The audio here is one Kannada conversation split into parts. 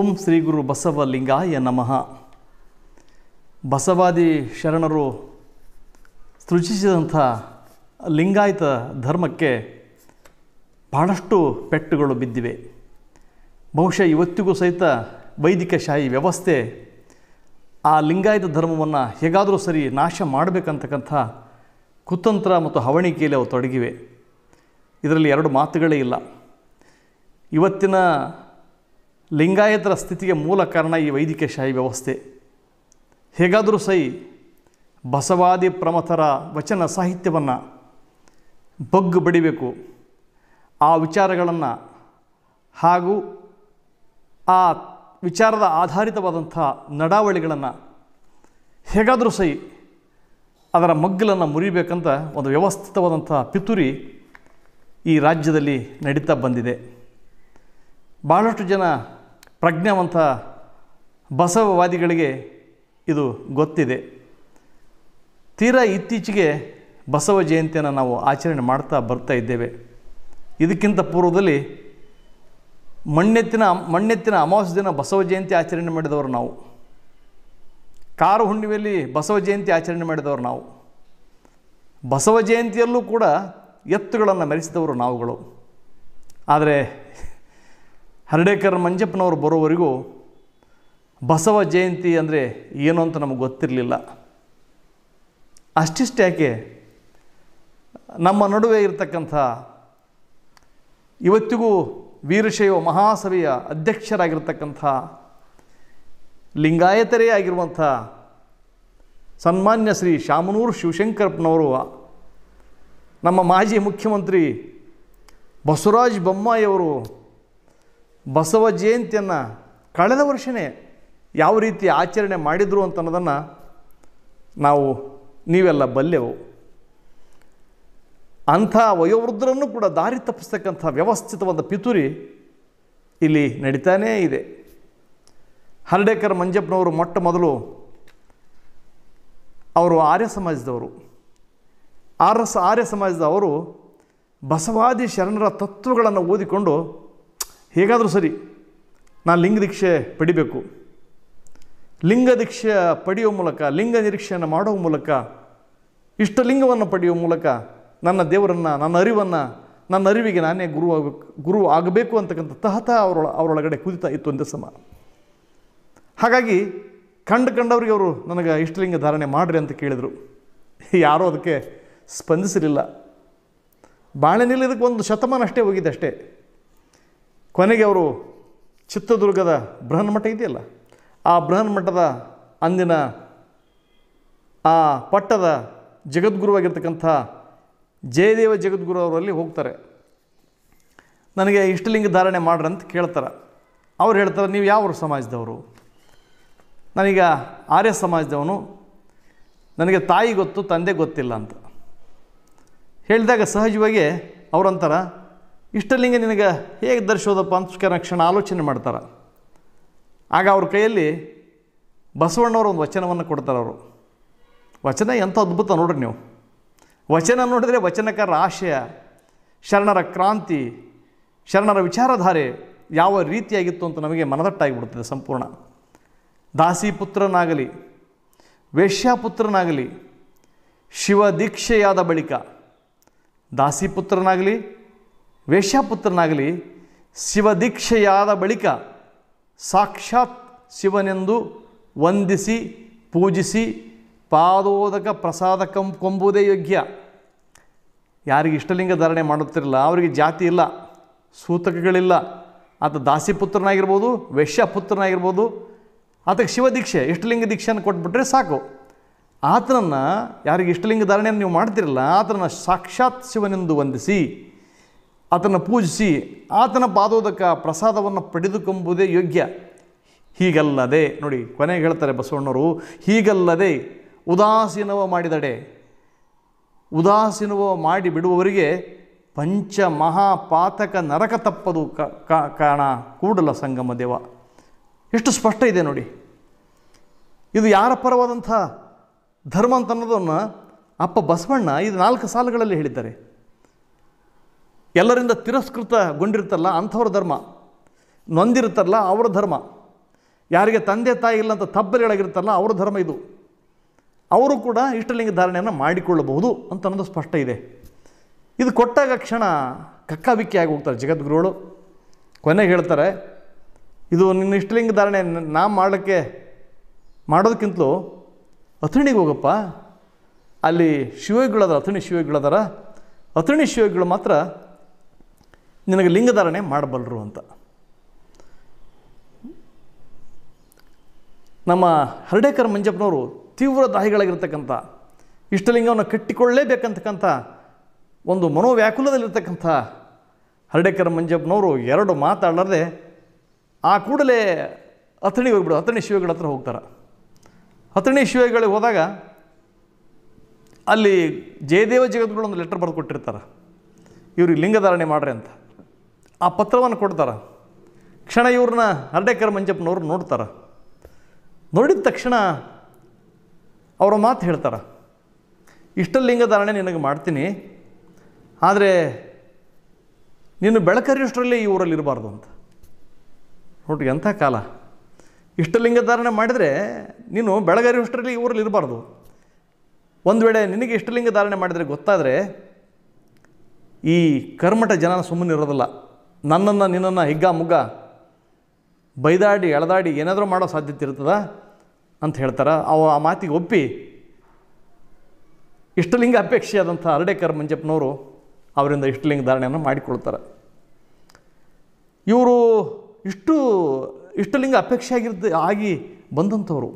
ಓಂ ಶ್ರೀ ಗುರು ಲಿಂಗಾಯ ನಮಃ ಬಸವಾದಿ ಶರಣರು ಸೃಜಿಸಿದಂಥ ಲಿಂಗಾಯತ ಧರ್ಮಕ್ಕೆ ಬಹಳಷ್ಟು ಪೆಟ್ಟುಗಳು ಬಿದ್ದಿವೆ ಬಹುಶಃ ಇವತ್ತಿಗೂ ಸಹಿತ ವೈದಿಕ ಶಾಹಿ ವ್ಯವಸ್ಥೆ ಆ ಲಿಂಗಾಯತ ಧರ್ಮವನ್ನು ಹೇಗಾದರೂ ಸರಿ ನಾಶ ಮಾಡಬೇಕಂತಕ್ಕಂಥ ಕುತಂತ್ರ ಮತ್ತು ಹವಣಿಕೆಯಲ್ಲಿ ಅವು ತೊಡಗಿವೆ ಇದರಲ್ಲಿ ಎರಡು ಮಾತುಗಳೇ ಇಲ್ಲ ಇವತ್ತಿನ ಲಿಂಗಾಯತರ ಸ್ಥಿತಿಗೆ ಮೂಲ ಕಾರಣ ಈ ಶಾಹಿ ವ್ಯವಸ್ಥೆ ಹೇಗಾದರೂ ಸೈ ಬಸವಾದಿ ಪ್ರಮಥರ ವಚನ ಸಾಹಿತ್ಯವನ್ನು ಬಗ್ಗು ಬಡಿಬೇಕು ಆ ವಿಚಾರಗಳನ್ನು ಹಾಗೂ ಆ ವಿಚಾರದ ಆಧಾರಿತವಾದಂಥ ನಡಾವಳಿಗಳನ್ನು ಹೇಗಾದರೂ ಸೈ ಅದರ ಮಗ್ಗಲನ್ನು ಮುರಿಬೇಕಂತ ಒಂದು ವ್ಯವಸ್ಥಿತವಾದಂಥ ಪಿತುರಿ ಈ ರಾಜ್ಯದಲ್ಲಿ ನಡೀತಾ ಬಂದಿದೆ ಭಾಳಷ್ಟು ಜನ ಪ್ರಜ್ಞಾವಂತ ಬಸವವಾದಿಗಳಿಗೆ ಇದು ಗೊತ್ತಿದೆ ತೀರಾ ಇತ್ತೀಚೆಗೆ ಬಸವ ಜಯಂತಿಯನ್ನು ನಾವು ಆಚರಣೆ ಮಾಡ್ತಾ ಬರ್ತಾ ಇದ್ದೇವೆ ಇದಕ್ಕಿಂತ ಪೂರ್ವದಲ್ಲಿ ಮಣ್ಣೆತ್ತಿನ ಮಣ್ಣೆತ್ತಿನ ಅಮಾವಾಸ್ಯ ದಿನ ಬಸವ ಜಯಂತಿ ಆಚರಣೆ ಮಾಡಿದವರು ನಾವು ಕಾರು ಹುಣ್ಣಿಮೆಯಲ್ಲಿ ಬಸವ ಜಯಂತಿ ಆಚರಣೆ ಮಾಡಿದವರು ನಾವು ಬಸವ ಜಯಂತಿಯಲ್ಲೂ ಕೂಡ ಎತ್ತುಗಳನ್ನು ಮೆರೆಸಿದವರು ನಾವುಗಳು ಆದರೆ ಹರಡೇಕರ್ ಮಂಜಪ್ಪನವರು ಬರೋವರೆಗೂ ಬಸವ ಜಯಂತಿ ಅಂದರೆ ಏನು ಅಂತ ನಮಗೆ ಗೊತ್ತಿರಲಿಲ್ಲ ಅಷ್ಟಿಷ್ಟು ಯಾಕೆ ನಮ್ಮ ನಡುವೆ ಇರತಕ್ಕಂಥ ಇವತ್ತಿಗೂ ವೀರಶೈವ ಮಹಾಸಭೆಯ ಅಧ್ಯಕ್ಷರಾಗಿರ್ತಕ್ಕಂಥ ಲಿಂಗಾಯತರೇ ಆಗಿರುವಂಥ ಸನ್ಮಾನ್ಯ ಶ್ರೀ ಶಾಮನೂರು ಶಿವಶಂಕರಪ್ಪನವರು ನಮ್ಮ ಮಾಜಿ ಮುಖ್ಯಮಂತ್ರಿ ಬಸವರಾಜ್ ಬೊಮ್ಮಾಯಿಯವರು ಬಸವ ಜಯಂತಿಯನ್ನು ಕಳೆದ ವರ್ಷವೇ ಯಾವ ರೀತಿ ಆಚರಣೆ ಮಾಡಿದರು ಅಂತ ನಾವು ನೀವೆಲ್ಲ ಬಲ್ಲೆವು ಅಂಥ ವಯೋವೃದ್ಧರನ್ನು ಕೂಡ ದಾರಿ ತಪ್ಪಿಸ್ತಕ್ಕಂಥ ವ್ಯವಸ್ಥಿತವಾದ ಪಿತೂರಿ ಇಲ್ಲಿ ನಡೀತಾನೇ ಇದೆ ಹರ್ಡೇಕರ್ ಮಂಜಪ್ಪನವರು ಮೊಟ್ಟ ಮೊದಲು ಅವರು ಆರ್ಯ ಸಮಾಜದವರು ಆರ್ ಎಸ್ ಆರ್ಯ ಸಮಾಜದವರು ಬಸವಾದಿ ಶರಣರ ತತ್ವಗಳನ್ನು ಓದಿಕೊಂಡು ಹೇಗಾದರೂ ಸರಿ ನಾನು ಲಿಂಗ ದೀಕ್ಷೆ ಪಡಿಬೇಕು ಲಿಂಗ ದೀಕ್ಷೆ ಪಡೆಯುವ ಮೂಲಕ ಲಿಂಗ ನಿರೀಕ್ಷೆಯನ್ನು ಮಾಡುವ ಮೂಲಕ ಇಷ್ಟ ಲಿಂಗವನ್ನು ಪಡೆಯುವ ಮೂಲಕ ನನ್ನ ದೇವರನ್ನು ನನ್ನ ಅರಿವನ್ನು ನನ್ನ ಅರಿವಿಗೆ ನಾನೇ ಗುರು ಆಗಬೇಕು ಗುರು ಆಗಬೇಕು ಅಂತಕ್ಕಂಥ ತಹತ ಅವರೊಳ ಅವರೊಳಗಡೆ ಕುದಿತಾ ಇತ್ತು ಒಂದೇ ಸಮ ಹಾಗಾಗಿ ಕಂಡು ಕಂಡವ್ರಿಗೆ ಅವರು ನನಗೆ ಇಷ್ಟಲಿಂಗ ಧಾರಣೆ ಮಾಡಿರಿ ಅಂತ ಕೇಳಿದರು ಯಾರೂ ಅದಕ್ಕೆ ಸ್ಪಂದಿಸಲಿಲ್ಲ ಬಾಳೆನಲ್ಲಿ ಇದಕ್ಕೆ ಒಂದು ಶತಮಾನ ಅಷ್ಟೇ ಹೋಗಿದ್ದೆ ಅಷ್ಟೇ ಕೊನೆಗೆ ಅವರು ಚಿತ್ರದುರ್ಗದ ಬೃಹನ್ಮಠ ಇದೆಯಲ್ಲ ಆ ಬೃಹನ್ಮಠದ ಅಂದಿನ ಆ ಪಟ್ಟದ ಜಗದ್ಗುರುವಾಗಿರ್ತಕ್ಕಂಥ ಜಯದೇವ ಜಗದ್ಗುರು ಅವರಲ್ಲಿ ಹೋಗ್ತಾರೆ ನನಗೆ ಇಷ್ಟಲಿಂಗ ಧಾರಣೆ ಮಾಡ್ರಿ ಅಂತ ಕೇಳ್ತಾರೆ ಅವ್ರು ಹೇಳ್ತಾರೆ ನೀವು ಯಾವ ಸಮಾಜದವರು ನನಗೆ ಆರ್ಯ ಸಮಾಜದವನು ನನಗೆ ತಾಯಿ ಗೊತ್ತು ತಂದೆ ಗೊತ್ತಿಲ್ಲ ಅಂತ ಹೇಳಿದಾಗ ಸಹಜವಾಗಿ ಅವರಂತಾರೆ ಇಷ್ಟಲಿಂಗ ನಿನಗೆ ಹೇಗೆ ದರ್ಶೋದಪ್ಪ ಅಂತ ಕ್ಷಣ ಆಲೋಚನೆ ಮಾಡ್ತಾರೆ ಆಗ ಅವ್ರ ಕೈಯಲ್ಲಿ ಬಸವಣ್ಣವರು ಒಂದು ವಚನವನ್ನು ಕೊಡ್ತಾರೆ ಅವರು ವಚನ ಎಂಥ ಅದ್ಭುತ ನೋಡ್ರಿ ನೀವು ವಚನ ನೋಡಿದರೆ ವಚನಕಾರರ ಆಶಯ ಶರಣರ ಕ್ರಾಂತಿ ಶರಣರ ವಿಚಾರಧಾರೆ ಯಾವ ರೀತಿಯಾಗಿತ್ತು ಅಂತ ನಮಗೆ ಮನದಟ್ಟಾಗಿಬಿಡ್ತದೆ ಸಂಪೂರ್ಣ ದಾಸಿಪುತ್ರನಾಗಲಿ ವೇಶ್ಯಾಪುತ್ರನಾಗಲಿ ಶಿವ ದೀಕ್ಷೆಯಾದ ಬಳಿಕ ದಾಸಿಪುತ್ರನಾಗಲಿ ವೇಷಪುತ್ರನಾಗಲಿ ಶಿವದೀಕ್ಷೆಯಾದ ಬಳಿಕ ಸಾಕ್ಷಾತ್ ಶಿವನೆಂದು ವಂದಿಸಿ ಪೂಜಿಸಿ ಪಾದೋದಕ ಪ್ರಸಾದ ಕಂ ಕೊಂಬುವುದೇ ಯೋಗ್ಯ ಯಾರಿಗೆ ಇಷ್ಟಲಿಂಗ ಧಾರಣೆ ಮಾಡುತ್ತಿರಲಿಲ್ಲ ಅವರಿಗೆ ಜಾತಿ ಇಲ್ಲ ಸೂತಕಗಳಿಲ್ಲ ಆತ ದಾಸಿಪುತ್ರನಾಗಿರ್ಬೋದು ವೇಷ್ಯಪುತ್ರನಾಗಿರ್ಬೋದು ಆತಗೆ ಶಿವದೀಕ್ಷೆ ಇಷ್ಟಲಿಂಗ ದೀಕ್ಷೆಯನ್ನು ಕೊಟ್ಬಿಟ್ರೆ ಸಾಕು ಆತನನ್ನು ಯಾರಿಗೆ ಇಷ್ಟಲಿಂಗ ಧಾರಣೆಯನ್ನು ನೀವು ಮಾಡ್ತಿರಲ್ಲ ಆತನನ್ನು ಸಾಕ್ಷಾತ್ ಶಿವನೆಂದು ವಂದಿಸಿ ಆತನ ಪೂಜಿಸಿ ಆತನ ಪಾದೋದಕ ಪ್ರಸಾದವನ್ನು ಪಡೆದುಕೊಂಬುದೇ ಯೋಗ್ಯ ಹೀಗಲ್ಲದೆ ನೋಡಿ ಕೊನೆಗೆ ಹೇಳ್ತಾರೆ ಬಸವಣ್ಣರು ಹೀಗಲ್ಲದೆ ಉದಾಸೀನವ ಮಾಡಿದಡೆ ಉದಾಸೀನವ ಮಾಡಿ ಬಿಡುವವರಿಗೆ ಪಂಚ ಮಹಾಪಾತಕ ನರಕ ತಪ್ಪದು ಕಾಣ ಕೂಡಲ ಸಂಗಮ ದೇವ ಎಷ್ಟು ಸ್ಪಷ್ಟ ಇದೆ ನೋಡಿ ಇದು ಯಾರ ಪರವಾದಂಥ ಧರ್ಮ ಅಂತ ಅಪ್ಪ ಬಸವಣ್ಣ ಇದು ನಾಲ್ಕು ಸಾಲುಗಳಲ್ಲಿ ಹೇಳಿದ್ದಾರೆ ಎಲ್ಲರಿಂದ ತಿರಸ್ಕೃತಗೊಂಡಿರ್ತಲ್ಲ ಅಂಥವ್ರ ಧರ್ಮ ನೊಂದಿರ್ತಾರಲ್ಲ ಅವರ ಧರ್ಮ ಯಾರಿಗೆ ತಂದೆ ತಾಯಿ ಇಲ್ಲ ಅಂತ ತಬ್ಬಲಿಗಳಾಗಿರ್ತಾರಲ್ಲ ಅವರ ಧರ್ಮ ಇದು ಅವರು ಕೂಡ ಇಷ್ಟಲಿಂಗ ಧಾರಣೆಯನ್ನು ಮಾಡಿಕೊಳ್ಳಬಹುದು ಅಂತ ಅನ್ನೋದು ಸ್ಪಷ್ಟ ಇದೆ ಇದು ಕೊಟ್ಟಾಗ ಕ್ಷಣ ಆಗಿ ಹೋಗ್ತಾರೆ ಜಗದ್ಗುರುಗಳು ಕೊನೆಗೆ ಹೇಳ್ತಾರೆ ಇದು ನಿನ್ನ ಇಷ್ಟಲಿಂಗ ಧಾರಣೆ ನಾ ಮಾಡಲಿಕ್ಕೆ ಮಾಡೋದಕ್ಕಿಂತಲೂ ಅಥಣಿಗೆ ಹೋಗಪ್ಪ ಅಲ್ಲಿ ಶಿವಗಳದಾರ ಅಥಣಿ ಅದಾರ ಅಥಣಿ ಶಿವಗಳು ಮಾತ್ರ ನಿನಗೆ ಲಿಂಗಧಾರಣೆ ಮಾಡಬಲ್ಲರು ಅಂತ ನಮ್ಮ ಹರಡೇಕರ್ ಮಂಜಪ್ಪನವರು ತೀವ್ರ ದಾಹಿಗಳಾಗಿರ್ತಕ್ಕಂಥ ಇಷ್ಟಲಿಂಗವನ್ನು ಕಟ್ಟಿಕೊಳ್ಳಲೇಬೇಕಂತಕ್ಕಂಥ ಒಂದು ಮನೋವ್ಯಾಕುಲದಲ್ಲಿರ್ತಕ್ಕಂಥ ಹರಡೇಕರ್ ಮಂಜಪ್ಪನವರು ಎರಡು ಮಾತಾಡಲಾರದೆ ಆ ಕೂಡಲೇ ಅಥಣಿ ಹೋಗ್ಬಿಡು ಅಥಣಿ ಶಿವಗಳ ಹತ್ರ ಹೋಗ್ತಾರೆ ಅಥಣಿ ಶಿವಗಳಿಗೆ ಹೋದಾಗ ಅಲ್ಲಿ ಜಯದೇವ ಜಗದ್ಗಳು ಒಂದು ಲೆಟರ್ ಬರೆದು ಕೊಟ್ಟಿರ್ತಾರೆ ಇವ್ರಿಗೆ ಲಿಂಗಧಾರಣೆ ಮಾಡ್ರಿ ಅಂತ ಆ ಪತ್ರವನ್ನು ಕೊಡ್ತಾರೆ ಕ್ಷಣ ಇವ್ರನ್ನ ಹರಡೇಕರ್ ಮಂಜಪ್ಪನವ್ರು ನೋಡ್ತಾರೆ ನೋಡಿದ ತಕ್ಷಣ ಅವರ ಮಾತು ಹೇಳ್ತಾರೆ ಇಷ್ಟಲಿಂಗ ಧಾರಣೆ ನಿನಗೆ ಮಾಡ್ತೀನಿ ಆದರೆ ನೀನು ಬೆಳಕರಿಯಷ್ಟರಲ್ಲಿ ಈ ಊರಲ್ಲಿ ಇರಬಾರ್ದು ಅಂತ ನೋಡಿ ಎಂಥ ಕಾಲ ಇಷ್ಟಲಿಂಗ ಧಾರಣೆ ಮಾಡಿದರೆ ನೀನು ಬೆಳಗರಿಯಷ್ಟರಲ್ಲಿ ಈ ಊರಲ್ಲಿ ಇರಬಾರ್ದು ಒಂದು ವೇಳೆ ನಿನಗೆ ಇಷ್ಟು ಧಾರಣೆ ಮಾಡಿದರೆ ಗೊತ್ತಾದರೆ ಈ ಕರ್ಮಠ ಜನ ಸುಮ್ಮನೆ ಇರೋದಿಲ್ಲ ನನ್ನನ್ನು ನಿನ್ನನ್ನು ಹಿಗ್ಗ ಮುಗ್ಗ ಬೈದಾಡಿ ಎಳೆದಾಡಿ ಏನಾದರೂ ಮಾಡೋ ಸಾಧ್ಯತೆ ಇರ್ತದ ಅಂತ ಹೇಳ್ತಾರೆ ಅವ ಆ ಮಾತಿಗೆ ಒಪ್ಪಿ ಇಷ್ಟಲಿಂಗ ಅಪೇಕ್ಷೆಯಾದಂಥ ಹರಡೇಕರ್ ಮಂಜಪ್ಪನವರು ಅವರಿಂದ ಇಷ್ಟಲಿಂಗ ಧಾರಣೆಯನ್ನು ಮಾಡಿಕೊಳ್ತಾರೆ ಇವರು ಇಷ್ಟು ಇಷ್ಟಲಿಂಗ ಅಪೇಕ್ಷೆ ಆಗಿರ್ತ ಆಗಿ ಬಂದಂಥವರು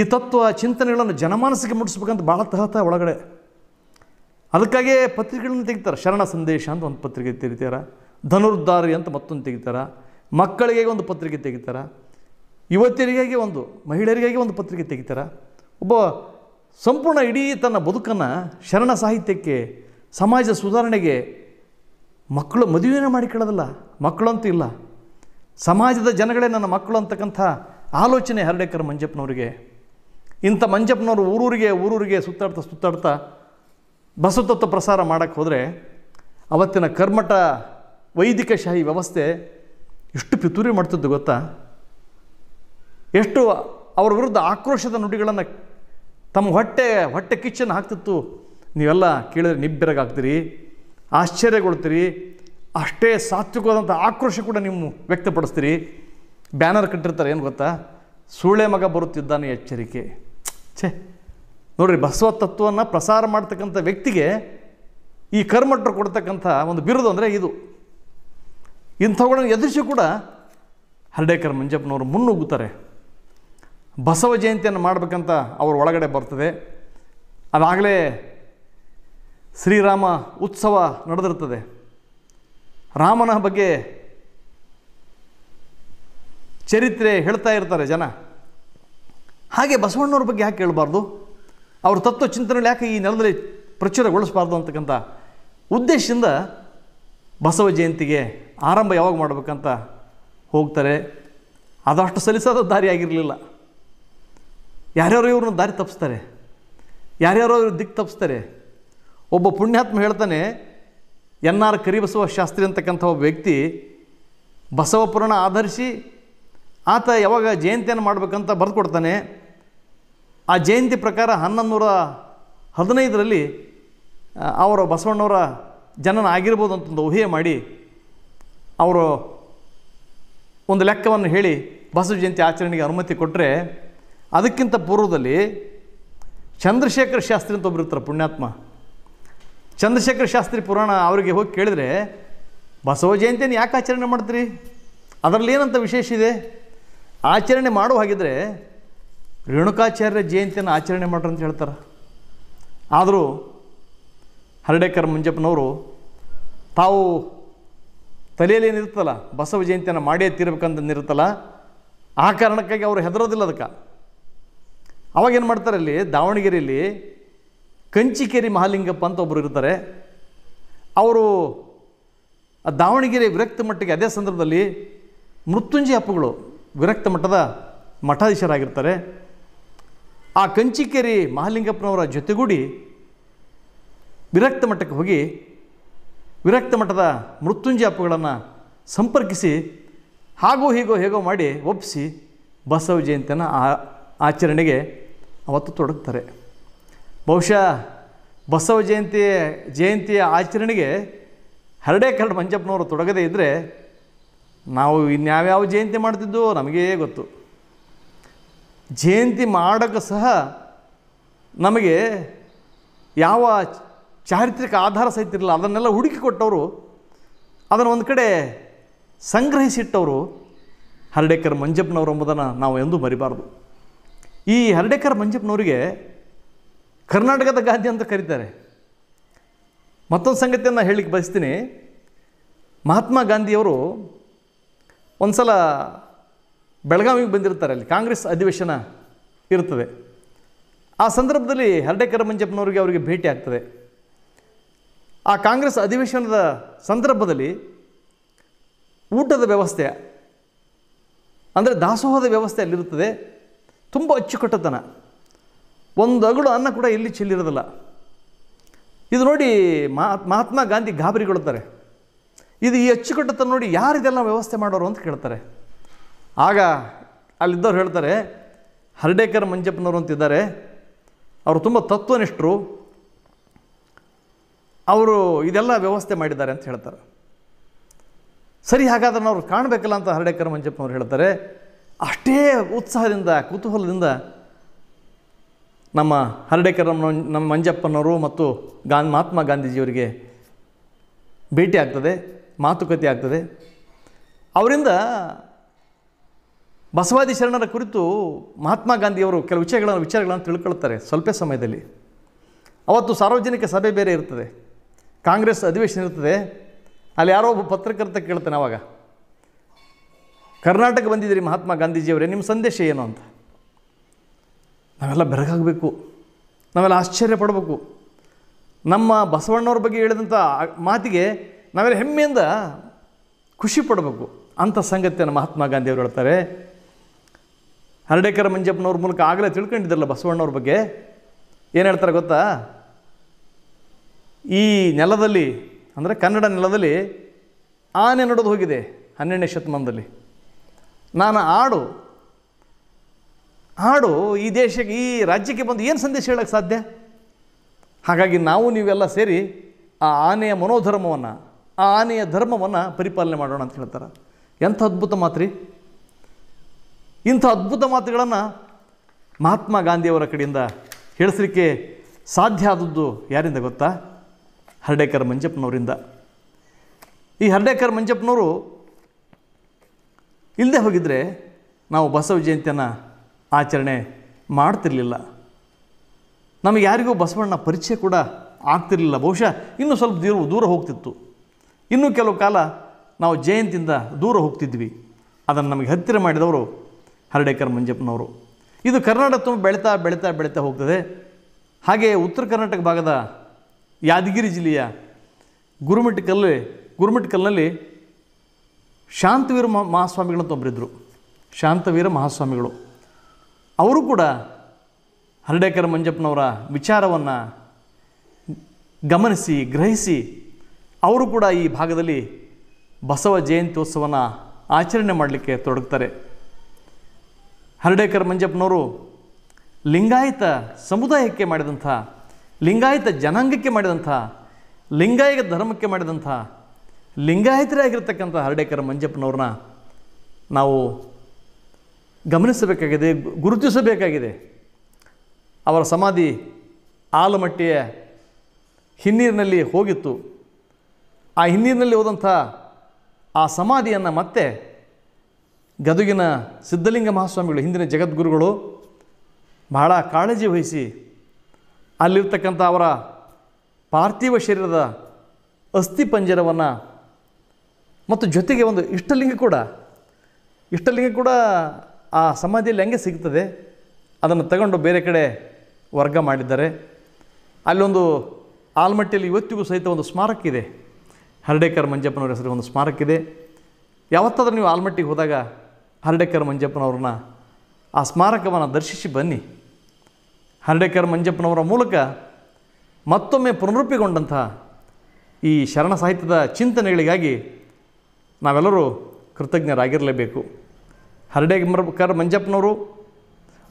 ಈ ತತ್ವ ಚಿಂತನೆಗಳನ್ನು ಜನಮಾನಸಕ್ಕೆ ಮುಟ್ಟಿಸ್ಬೇಕಂತ ಭಾಳ ತಹತ ಒಳಗಡೆ ಅದಕ್ಕಾಗೇ ಪತ್ರಿಕೆಗಳನ್ನು ತೆಗಿತಾರೆ ಶರಣ ಸಂದೇಶ ಅಂತ ಒಂದು ಪತ್ರಿಕೆ ತೆಗಿತಾರೆ ಧನುರ್ಧಾರಿ ಅಂತ ಮತ್ತೊಂದು ತೆಗಿತಾರೆ ಮಕ್ಕಳಿಗಾಗಿ ಒಂದು ಪತ್ರಿಕೆ ತೆಗಿತಾರೆ ಯುವತಿಯರಿಗಾಗಿ ಒಂದು ಮಹಿಳೆಯರಿಗಾಗಿ ಒಂದು ಪತ್ರಿಕೆ ತೆಗಿತಾರೆ ಒಬ್ಬ ಸಂಪೂರ್ಣ ಇಡೀ ತನ್ನ ಬದುಕನ್ನು ಶರಣ ಸಾಹಿತ್ಯಕ್ಕೆ ಸಮಾಜ ಸುಧಾರಣೆಗೆ ಮಕ್ಕಳು ಮದುವೆನೇ ಮಾಡಿಕೊಳ್ಳೋದಿಲ್ಲ ಮಕ್ಕಳಂತೂ ಇಲ್ಲ ಸಮಾಜದ ಜನಗಳೇ ನನ್ನ ಮಕ್ಕಳು ಅಂತಕ್ಕಂಥ ಆಲೋಚನೆ ಹರಡೇಕರ್ ಮಂಜಪ್ಪನವರಿಗೆ ಇಂಥ ಮಂಜಪ್ಪನವರು ಊರೂರಿಗೆ ಊರೂರಿಗೆ ಸುತ್ತಾಡ್ತಾ ಸುತ್ತಾಡ್ತಾ ಬಸವತತ್ವ ಪ್ರಸಾರ ಮಾಡೋಕ್ಕೆ ಹೋದರೆ ಅವತ್ತಿನ ಕರ್ಮಠ ವೈದಿಕ ಶಾಹಿ ವ್ಯವಸ್ಥೆ ಎಷ್ಟು ಪಿತೂರಿ ಮಾಡ್ತಿದ್ದು ಗೊತ್ತಾ ಎಷ್ಟು ಅವ್ರ ವಿರುದ್ಧ ಆಕ್ರೋಶದ ನುಡಿಗಳನ್ನು ತಮ್ಮ ಹೊಟ್ಟೆ ಹೊಟ್ಟೆ ಕಿಚ್ಚನ್ನು ಹಾಕ್ತಿತ್ತು ನೀವೆಲ್ಲ ಕೇಳಿದ್ರೆ ನಿಬ್ಬೆರಗಾಗ್ತೀರಿ ಆಶ್ಚರ್ಯಗೊಳ್ತೀರಿ ಅಷ್ಟೇ ಸಾತ್ವಿಕವಾದಂಥ ಆಕ್ರೋಶ ಕೂಡ ನೀವು ವ್ಯಕ್ತಪಡಿಸ್ತೀರಿ ಬ್ಯಾನರ್ ಕಟ್ಟಿರ್ತಾರೆ ಏನು ಗೊತ್ತಾ ಸೂಳೆ ಮಗ ಬರುತ್ತಿದ್ದಾನೆ ಎಚ್ಚರಿಕೆ ಛೇ ನೋಡಿರಿ ಬಸವ ತತ್ವವನ್ನು ಪ್ರಸಾರ ಮಾಡ್ತಕ್ಕಂಥ ವ್ಯಕ್ತಿಗೆ ಈ ಕರ್ಮಟ್ರು ಕೊಡ್ತಕ್ಕಂಥ ಒಂದು ಬಿರುದು ಅಂದರೆ ಇದು ಇಂಥವುಗಳನ್ನು ಎದುರಿಸಿ ಕೂಡ ಹರ್ಡೇಕರ್ ಮಂಜಪ್ಪನವರು ಮುನ್ನುಗ್ಗುತ್ತಾರೆ ಬಸವ ಜಯಂತಿಯನ್ನು ಮಾಡಬೇಕಂತ ಅವ್ರ ಒಳಗಡೆ ಬರ್ತದೆ ಅದಾಗಲೇ ಶ್ರೀರಾಮ ಉತ್ಸವ ನಡೆದಿರ್ತದೆ ರಾಮನ ಬಗ್ಗೆ ಚರಿತ್ರೆ ಹೇಳ್ತಾ ಇರ್ತಾರೆ ಜನ ಹಾಗೆ ಬಸವಣ್ಣವ್ರ ಬಗ್ಗೆ ಯಾಕೆ ಹೇಳಬಾರ್ದು ಅವ್ರ ತತ್ವ ಚಿಂತನೆ ಯಾಕೆ ಈ ನೆಲದಲ್ಲಿ ಪ್ರಚುರಗೊಳಿಸಬಾರ್ದು ಅಂತಕ್ಕಂಥ ಉದ್ದೇಶದಿಂದ ಬಸವ ಜಯಂತಿಗೆ ಆರಂಭ ಯಾವಾಗ ಮಾಡಬೇಕಂತ ಹೋಗ್ತಾರೆ ಅದಷ್ಟು ಸಲಿಸಾದ ದಾರಿ ಆಗಿರಲಿಲ್ಲ ಯಾರ್ಯಾರೋ ಇವ್ರನ್ನ ದಾರಿ ತಪ್ಪಿಸ್ತಾರೆ ಯಾರ್ಯಾರೋ ಇವ್ರು ದಿಕ್ಕು ತಪ್ಪಿಸ್ತಾರೆ ಒಬ್ಬ ಪುಣ್ಯಾತ್ಮ ಹೇಳ್ತಾನೆ ಎನ್ ಆರ್ ಕರಿಬಸವ ಶಾಸ್ತ್ರಿ ಅಂತಕ್ಕಂಥ ಒಬ್ಬ ವ್ಯಕ್ತಿ ಬಸವಪುರನ ಆಧರಿಸಿ ಆತ ಯಾವಾಗ ಜಯಂತಿಯನ್ನು ಮಾಡಬೇಕಂತ ಬರೆದುಕೊಡ್ತಾನೆ ಆ ಜಯಂತಿ ಪ್ರಕಾರ ಹನ್ನೊಂದು ನೂರ ಹದಿನೈದರಲ್ಲಿ ಅವರ ಬಸವಣ್ಣವರ ಜನನ ಆಗಿರ್ಬೋದು ಅಂತಂದು ಊಹೆ ಮಾಡಿ ಅವರು ಒಂದು ಲೆಕ್ಕವನ್ನು ಹೇಳಿ ಬಸವ ಜಯಂತಿ ಆಚರಣೆಗೆ ಅನುಮತಿ ಕೊಟ್ಟರೆ ಅದಕ್ಕಿಂತ ಪೂರ್ವದಲ್ಲಿ ಚಂದ್ರಶೇಖರ ಶಾಸ್ತ್ರಿ ಅಂತ ಒಬ್ಬರು ಇರ್ತಾರೆ ಪುಣ್ಯಾತ್ಮ ಚಂದ್ರಶೇಖರ ಶಾಸ್ತ್ರಿ ಪುರಾಣ ಅವರಿಗೆ ಹೋಗಿ ಕೇಳಿದರೆ ಬಸವ ಜಯಂತಿಯನ್ನು ಯಾಕೆ ಆಚರಣೆ ಮಾಡ್ತೀರಿ ಅದರಲ್ಲಿ ಏನಂತ ವಿಶೇಷ ಇದೆ ಆಚರಣೆ ಮಾಡುವ ಹಾಗಿದ್ರೆ ರೇಣುಕಾಚಾರ್ಯ ಜಯಂತಿಯನ್ನು ಆಚರಣೆ ಮಾಡ್ರಂತ ಅಂತ ಹೇಳ್ತಾರೆ ಆದರೂ ಹರಡೇಕರ್ ಮುಂಜಪ್ಪನವರು ತಾವು ತಲೆಯಲ್ಲಿ ಏನಿರುತ್ತಲ್ಲ ಬಸವ ಜಯಂತಿಯನ್ನು ಮಾಡೇ ಇರುತ್ತಲ್ಲ ಆ ಕಾರಣಕ್ಕಾಗಿ ಅವರು ಹೆದರೋದಿಲ್ಲ ಅದಕ್ಕೆ ಅವಾಗೇನು ಮಾಡ್ತಾರೆ ಅಲ್ಲಿ ದಾವಣಗೆರೆಯಲ್ಲಿ ಕಂಚಿಕೇರಿ ಮಹಾಲಿಂಗಪ್ಪ ಅಂತ ಒಬ್ಬರು ಇರ್ತಾರೆ ಅವರು ದಾವಣಗೆರೆ ವಿರಕ್ತ ಮಟ್ಟಕ್ಕೆ ಅದೇ ಸಂದರ್ಭದಲ್ಲಿ ಮೃತ್ಯುಂಜಯ ಅಪ್ಪುಗಳು ವಿರಕ್ತ ಮಠದ ಮಠಾಧೀಶರಾಗಿರ್ತಾರೆ ಆ ಕಂಚಿಕೇರಿ ಮಹಾಲಿಂಗಪ್ಪನವರ ಜೊತೆಗೂಡಿ ವಿರಕ್ತ ಮಠಕ್ಕೆ ಹೋಗಿ ವಿರಕ್ತ ಮಠದ ಮೃತ್ಯುಂಜಯ ಅಪ್ಪುಗಳನ್ನು ಸಂಪರ್ಕಿಸಿ ಹಾಗೋ ಹೀಗೋ ಹೇಗೋ ಮಾಡಿ ಒಪ್ಪಿಸಿ ಬಸವ ಜಯಂತಿಯನ್ನು ಆ ಆಚರಣೆಗೆ ಅವತ್ತು ತೊಡಗ್ತಾರೆ ಬಹುಶಃ ಬಸವ ಜಯಂತಿ ಜಯಂತಿಯ ಆಚರಣೆಗೆ ಹರಡೇ ಕರಡು ಮಂಜಪ್ಪನವರು ತೊಡಗದೇ ಇದ್ದರೆ ನಾವು ಇನ್ಯಾವ್ಯಾವ ಜಯಂತಿ ಮಾಡ್ತಿದ್ದೋ ನಮಗೇ ಗೊತ್ತು ಜಯಂತಿ ಮಾಡೋಕ್ಕೆ ಸಹ ನಮಗೆ ಯಾವ ಚಾರಿತ್ರಿಕ ಆಧಾರ ಸಹಿತ ಇರಲ್ಲ ಅದನ್ನೆಲ್ಲ ಹುಡುಕಿ ಕೊಟ್ಟವರು ಅದನ್ನು ಒಂದು ಕಡೆ ಸಂಗ್ರಹಿಸಿಟ್ಟವರು ಹರಡೇಕರ್ ಮಂಜಪ್ಪನವರು ಎಂಬುದನ್ನು ನಾವು ಎಂದೂ ಮರಿಬಾರ್ದು ಈ ಹರಡೇಕರ್ ಮಂಜಪ್ಪನವರಿಗೆ ಕರ್ನಾಟಕದ ಗಾಂಧಿ ಅಂತ ಕರೀತಾರೆ ಮತ್ತೊಂದು ಸಂಗತಿಯನ್ನು ಹೇಳಲಿಕ್ಕೆ ಬಯಸ್ತೀನಿ ಮಹಾತ್ಮ ಗಾಂಧಿಯವರು ಒಂದು ಸಲ ಬೆಳಗಾವಿಗೆ ಬಂದಿರ್ತಾರೆ ಅಲ್ಲಿ ಕಾಂಗ್ರೆಸ್ ಅಧಿವೇಶನ ಇರ್ತದೆ ಆ ಸಂದರ್ಭದಲ್ಲಿ ಹರಡೇಕರ್ ಮಂಜಪ್ಪನವರಿಗೆ ಅವರಿಗೆ ಭೇಟಿ ಆಗ್ತದೆ ಆ ಕಾಂಗ್ರೆಸ್ ಅಧಿವೇಶನದ ಸಂದರ್ಭದಲ್ಲಿ ಊಟದ ವ್ಯವಸ್ಥೆ ಅಂದರೆ ದಾಸೋಹದ ವ್ಯವಸ್ಥೆ ಅಲ್ಲಿರುತ್ತದೆ ತುಂಬ ಅಚ್ಚುಕಟ್ಟತನ ಒಂದು ಅಗಳು ಅನ್ನ ಕೂಡ ಇಲ್ಲಿ ಚೆಲ್ಲಿರೋದಿಲ್ಲ ಇದು ನೋಡಿ ಮಹಾತ್ಮ ಗಾಂಧಿ ಗಾಬರಿಗೊಳ್ತಾರೆ ಇದು ಈ ಅಚ್ಚುಕಟ್ಟತನ ನೋಡಿ ಯಾರಿದೆಲ್ಲ ವ್ಯವಸ್ಥೆ ಮಾಡೋರು ಅಂತ ಕೇಳ್ತಾರೆ ಆಗ ಅಲ್ಲಿದ್ದವ್ರು ಹೇಳ್ತಾರೆ ಹರ್ಡೇಕರ್ ಮಂಜಪ್ಪನವರು ಅಂತಿದ್ದಾರೆ ಅವರು ತುಂಬ ತತ್ವನಿಷ್ಠರು ಅವರು ಇದೆಲ್ಲ ವ್ಯವಸ್ಥೆ ಮಾಡಿದ್ದಾರೆ ಅಂತ ಹೇಳ್ತಾರೆ ಸರಿ ಹಾಗಾದ್ರೆ ಅವರು ಕಾಣಬೇಕಲ್ಲ ಅಂತ ಹರಡೇಕರ್ ಮಂಜಪ್ಪನವ್ರು ಹೇಳ್ತಾರೆ ಅಷ್ಟೇ ಉತ್ಸಾಹದಿಂದ ಕುತೂಹಲದಿಂದ ನಮ್ಮ ಹರಡೇಕರ್ ನಮ್ಮ ಮಂಜಪ್ಪನವರು ಮತ್ತು ಗಾಂ ಮಹಾತ್ಮ ಗಾಂಧೀಜಿಯವರಿಗೆ ಭೇಟಿ ಆಗ್ತದೆ ಮಾತುಕತೆ ಆಗ್ತದೆ ಅವರಿಂದ ಬಸವಾದಿ ಶರಣರ ಕುರಿತು ಮಹಾತ್ಮ ಗಾಂಧಿಯವರು ಕೆಲವು ವಿಷಯಗಳನ್ನು ವಿಚಾರಗಳನ್ನು ತಿಳ್ಕೊಳ್ತಾರೆ ಸ್ವಲ್ಪ ಸಮಯದಲ್ಲಿ ಅವತ್ತು ಸಾರ್ವಜನಿಕ ಸಭೆ ಬೇರೆ ಇರ್ತದೆ ಕಾಂಗ್ರೆಸ್ ಅಧಿವೇಶನ ಇರ್ತದೆ ಅಲ್ಲಿ ಯಾರೋ ಒಬ್ಬ ಪತ್ರಕರ್ತ ಕೇಳ್ತಾನೆ ಅವಾಗ ಕರ್ನಾಟಕ ಬಂದಿದ್ದೀರಿ ಮಹಾತ್ಮ ಗಾಂಧೀಜಿಯವರೇ ನಿಮ್ಮ ಸಂದೇಶ ಏನು ಅಂತ ನಾವೆಲ್ಲ ಬೆರಗಾಗಬೇಕು ನಾವೆಲ್ಲ ಆಶ್ಚರ್ಯ ಪಡಬೇಕು ನಮ್ಮ ಬಸವಣ್ಣವ್ರ ಬಗ್ಗೆ ಹೇಳಿದಂಥ ಮಾತಿಗೆ ನಾವೆಲ್ಲ ಹೆಮ್ಮೆಯಿಂದ ಖುಷಿ ಪಡಬೇಕು ಅಂಥ ಸಂಗತಿಯನ್ನು ಮಹಾತ್ಮ ಗಾಂಧಿಯವರು ಹೇಳ್ತಾರೆ ಹರಡೇಕರ ಮಂಜಪ್ಪನವ್ರ ಮೂಲಕ ಆಗಲೇ ತಿಳ್ಕೊಂಡಿದ್ರಲ್ಲ ಬಸವಣ್ಣವ್ರ ಬಗ್ಗೆ ಏನು ಹೇಳ್ತಾರೆ ಗೊತ್ತಾ ಈ ನೆಲದಲ್ಲಿ ಅಂದರೆ ಕನ್ನಡ ನೆಲದಲ್ಲಿ ಆನೆ ನಡೆದು ಹೋಗಿದೆ ಹನ್ನೆರಡನೇ ಶತಮಾನದಲ್ಲಿ ನಾನು ಆಡು ಹಾಡು ಈ ದೇಶಕ್ಕೆ ಈ ರಾಜ್ಯಕ್ಕೆ ಬಂದು ಏನು ಸಂದೇಶ ಹೇಳೋಕ್ಕೆ ಸಾಧ್ಯ ಹಾಗಾಗಿ ನಾವು ನೀವೆಲ್ಲ ಸೇರಿ ಆ ಆನೆಯ ಮನೋಧರ್ಮವನ್ನು ಆ ಆನೆಯ ಧರ್ಮವನ್ನು ಪರಿಪಾಲನೆ ಮಾಡೋಣ ಅಂತ ಹೇಳ್ತಾರೆ ಎಂಥ ಅದ್ಭುತ ಮಾತ್ರಿ ಇಂಥ ಅದ್ಭುತ ಮಾತುಗಳನ್ನು ಮಹಾತ್ಮ ಗಾಂಧಿಯವರ ಕಡೆಯಿಂದ ಹೇಳಿಸಲಿಕ್ಕೆ ಸಾಧ್ಯ ಆದದ್ದು ಯಾರಿಂದ ಗೊತ್ತಾ ಹರಡೇಕರ್ ಮಂಜಪ್ಪನವರಿಂದ ಈ ಹರಡೇಕರ್ ಮಂಜಪ್ಪನವರು ಇಲ್ಲದೆ ಹೋಗಿದ್ದರೆ ನಾವು ಬಸವ ಜಯಂತಿಯನ್ನು ಆಚರಣೆ ಮಾಡ್ತಿರಲಿಲ್ಲ ನಮಗೆ ಯಾರಿಗೂ ಬಸವಣ್ಣ ಪರಿಚಯ ಕೂಡ ಆಗ್ತಿರಲಿಲ್ಲ ಬಹುಶಃ ಇನ್ನೂ ಸ್ವಲ್ಪ ದೂರ ದೂರ ಹೋಗ್ತಿತ್ತು ಇನ್ನೂ ಕೆಲವು ಕಾಲ ನಾವು ಜಯಂತಿಯಿಂದ ದೂರ ಹೋಗ್ತಿದ್ವಿ ಅದನ್ನು ನಮಗೆ ಹತ್ತಿರ ಮಾಡಿದವರು ಹರಡೇಕರ್ ಮಂಜಪ್ಪನವರು ಇದು ಕರ್ನಾಟಕ ತುಂಬ ಬೆಳೀತಾ ಬೆಳೀತಾ ಬೆಳೀತಾ ಹೋಗ್ತದೆ ಹಾಗೆಯೇ ಉತ್ತರ ಕರ್ನಾಟಕ ಭಾಗದ ಯಾದಗಿರಿ ಜಿಲ್ಲೆಯ ಗುರುಮಿಟ್ಟಿಕಲ್ಲು ಗುರುಮಿಟ್ಟಿಕಲ್ನಲ್ಲಿ ಶಾಂತವೀರ ಮಹಾಸ್ವಾಮಿಗಳಂತ ಒಬ್ಬರಿದ್ದರು ಶಾಂತವೀರ ಮಹಾಸ್ವಾಮಿಗಳು ಅವರು ಕೂಡ ಹರಡೇಕರ್ ಮಂಜಪ್ಪನವರ ವಿಚಾರವನ್ನು ಗಮನಿಸಿ ಗ್ರಹಿಸಿ ಅವರು ಕೂಡ ಈ ಭಾಗದಲ್ಲಿ ಬಸವ ಜಯಂತ್ಯೋತ್ಸವನ ಆಚರಣೆ ಮಾಡಲಿಕ್ಕೆ ತೊಡಗ್ತಾರೆ ಹರಡೇಕರ್ ಮಂಜಪ್ಪನವರು ಲಿಂಗಾಯತ ಸಮುದಾಯಕ್ಕೆ ಮಾಡಿದಂಥ ಲಿಂಗಾಯತ ಜನಾಂಗಕ್ಕೆ ಮಾಡಿದಂಥ ಲಿಂಗಾಯತ ಧರ್ಮಕ್ಕೆ ಮಾಡಿದಂಥ ಲಿಂಗಾಯತರಾಗಿರ್ತಕ್ಕಂಥ ಹರಡೇಕರ ಮಂಜಪ್ಪನವ್ರನ್ನ ನಾವು ಗಮನಿಸಬೇಕಾಗಿದೆ ಗುರುತಿಸಬೇಕಾಗಿದೆ ಅವರ ಸಮಾಧಿ ಆಲಮಟ್ಟಿಯ ಹಿನ್ನೀರಿನಲ್ಲಿ ಹೋಗಿತ್ತು ಆ ಹಿನ್ನೀರಿನಲ್ಲಿ ಹೋದಂಥ ಆ ಸಮಾಧಿಯನ್ನು ಮತ್ತೆ ಗದುಗಿನ ಸಿದ್ಧಲಿಂಗ ಮಹಾಸ್ವಾಮಿಗಳು ಹಿಂದಿನ ಜಗದ್ಗುರುಗಳು ಬಹಳ ಕಾಳಜಿ ವಹಿಸಿ ಅಲ್ಲಿರ್ತಕ್ಕಂಥ ಅವರ ಪಾರ್ಥಿವ ಶರೀರದ ಅಸ್ಥಿ ಪಂಜರವನ್ನು ಮತ್ತು ಜೊತೆಗೆ ಒಂದು ಇಷ್ಟಲಿಂಗ ಕೂಡ ಇಷ್ಟಲಿಂಗ ಕೂಡ ಆ ಸಮಾಧಿಯಲ್ಲಿ ಹೆಂಗೆ ಸಿಗ್ತದೆ ಅದನ್ನು ತಗೊಂಡು ಬೇರೆ ಕಡೆ ವರ್ಗ ಮಾಡಿದ್ದಾರೆ ಅಲ್ಲೊಂದು ಆಲ್ಮಟ್ಟಿಯಲ್ಲಿ ಇವತ್ತಿಗೂ ಸಹಿತ ಒಂದು ಸ್ಮಾರಕ ಇದೆ ಹರಡೇಕರ್ ಮಂಜಪ್ಪನವರ ಹೆಸರು ಒಂದು ಸ್ಮಾರಕ ಇದೆ ಯಾವತ್ತಾದರೂ ನೀವು ಆಲ್ಮಟ್ಟಿಗೆ ಹೋದಾಗ ಹರಡೇಕರ್ ಮಂಜಪ್ಪನವ್ರನ್ನ ಆ ಸ್ಮಾರಕವನ್ನು ದರ್ಶಿಸಿ ಬನ್ನಿ ಹರಡೇಕರ್ ಮಂಜಪ್ಪನವರ ಮೂಲಕ ಮತ್ತೊಮ್ಮೆ ಪುನರೂಪಿಗೊಂಡಂತಹ ಈ ಶರಣ ಸಾಹಿತ್ಯದ ಚಿಂತನೆಗಳಿಗಾಗಿ ನಾವೆಲ್ಲರೂ ಕೃತಜ್ಞರಾಗಿರಲೇಬೇಕು ಹರ್ಡೇಕರ್ ಮಂಜಪ್ಪನವರು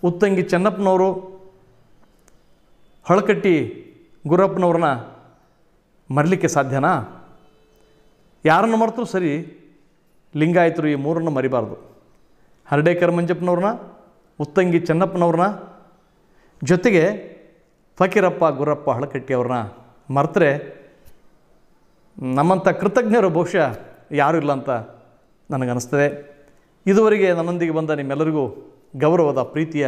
ಉತ್ತಂಗಿ ಚೆನ್ನಪ್ಪನವರು ಹೊಳಕಟ್ಟಿ ಗುರಪ್ಪನವ್ರನ್ನ ಮರಲಿಕ್ಕೆ ಸಾಧ್ಯನಾ ಯಾರನ್ನು ಮರೆತರೂ ಸರಿ ಲಿಂಗಾಯತರು ಈ ಮೂರನ್ನು ಮರಿಬಾರ್ದು ಹರಡೇಕರ್ ಮಂಜಪ್ಪನವ್ರನ್ನ ಉತ್ತಂಗಿ ಚೆನ್ನಪ್ಪನವ್ರನ್ನ ಜೊತೆಗೆ ಫಕೀರಪ್ಪ ಗುರಪ್ಪ ಹಳಕಟ್ಟಿಯವ್ರನ್ನ ಮರೆತರೆ ನಮ್ಮಂಥ ಕೃತಜ್ಞರು ಬಹುಶಃ ಯಾರೂ ಇಲ್ಲ ಅಂತ ನನಗನ್ನಿಸ್ತದೆ ಇದುವರೆಗೆ ನನ್ನೊಂದಿಗೆ ಬಂದ ನಿಮ್ಮೆಲ್ಲರಿಗೂ ಗೌರವದ ಪ್ರೀತಿಯ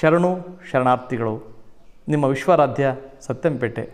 ಶರಣು ಶರಣಾರ್ಥಿಗಳು ನಿಮ್ಮ ವಿಶ್ವಾರಾಧ್ಯ ಸತ್ಯಂಪೇಟೆ